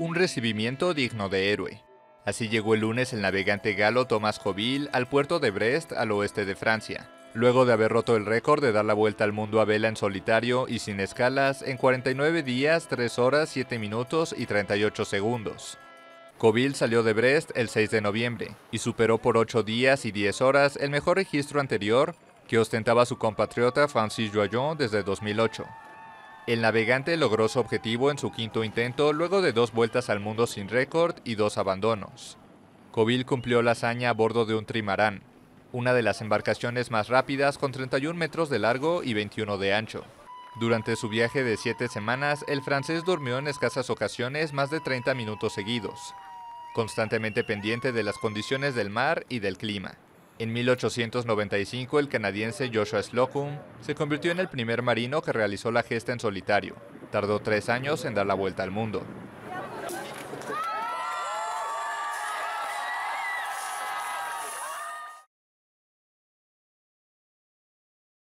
un recibimiento digno de héroe. Así llegó el lunes el navegante galo Thomas Coville al puerto de Brest al oeste de Francia, luego de haber roto el récord de dar la vuelta al mundo a vela en solitario y sin escalas en 49 días, 3 horas, 7 minutos y 38 segundos. Coville salió de Brest el 6 de noviembre y superó por 8 días y 10 horas el mejor registro anterior que ostentaba su compatriota Francis Joyon desde 2008. El navegante logró su objetivo en su quinto intento luego de dos vueltas al mundo sin récord y dos abandonos. Coville cumplió la hazaña a bordo de un trimarán, una de las embarcaciones más rápidas con 31 metros de largo y 21 de ancho. Durante su viaje de 7 semanas, el francés durmió en escasas ocasiones más de 30 minutos seguidos, constantemente pendiente de las condiciones del mar y del clima. En 1895, el canadiense Joshua Slocum se convirtió en el primer marino que realizó la gesta en solitario. Tardó tres años en dar la vuelta al mundo.